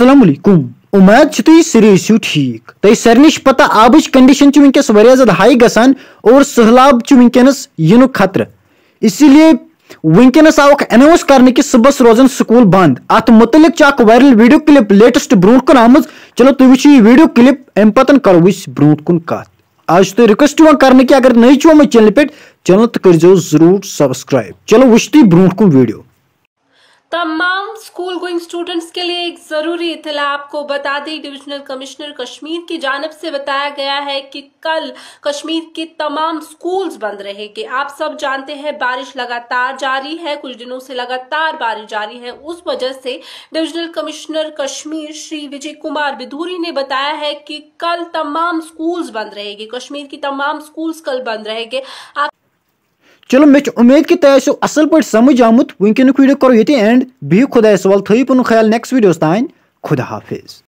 असलम उम्मीद तुम ठीक तुम तो नश पता आब कंडीशन वस ज्यादा हाई गसान और सहलाब वस इन खतरे इसलिए वनकस आवक एनाउंस कर सुबह रोजन स्कूल बंद अत मुतलिक वायरल वीडियो क्लिप लेटेस्ट ब्रोह कुन आम चलो तुम तो वो वीडियो क्लिप अम पतन करो ब्रोह कुन कत आज तुम रिक्वेस्ट कर अगर नई चैनल पे चैनल तो करो जरूर सबसक्राइब चलो वो ब्रोह कुन वीडियो तमाम स्कूल गोइंग स्टूडेंट्स के लिए एक ज़रूरी इतला आपको बता दें डिविजनल कमिश्नर कश्मीर की जानब से बताया गया है कि कल कश्मीर के तमाम स्कूल्स बंद रहेंगे आप सब जानते हैं बारिश लगातार जारी है कुछ दिनों से लगातार बारिश जारी है उस वजह से डिविजनल कमिश्नर कश्मीर श्री विजय कुमार बिदूरी ने बताया है कि कल तमाम स्कूल्स बंद रहेगी कश्मीर की तमाम स्कूल्स कल बंद रहेंगे आप चलो मे उम्मीद कि तुम असल पे समझ आमुत वनक वीडियो करो ये एंड बि खुदा सवाल थी पुन ख्याल नेक्स्ट वीडियोस तान खुदा हाफिज